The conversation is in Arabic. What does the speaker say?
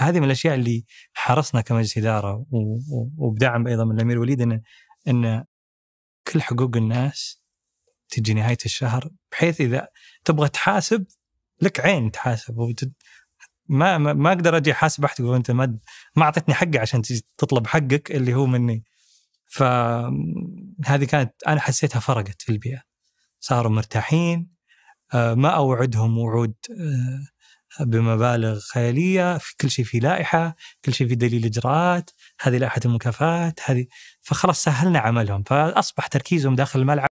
هذه من الاشياء اللي حرصنا كمجلس اداره وبدعم ايضا من الامير وليد ان ان كل حقوق الناس تجي نهايه الشهر بحيث اذا تبغى تحاسب لك عين تحاسب وتد... ما ما اقدر اجي احاسب احد يقول انت ما ما اعطيتني حقي عشان تجي تطلب حقك اللي هو مني فهذه كانت انا حسيتها فرقت في البيئه صاروا مرتاحين آه، ما اوعدهم وعود آه، بمبالغ خياليه في كل شيء في لائحه كل شيء في دليل اجراءات هذه لائحه المكافآت هذه فخلاص سهلنا عملهم فاصبح تركيزهم داخل الملعب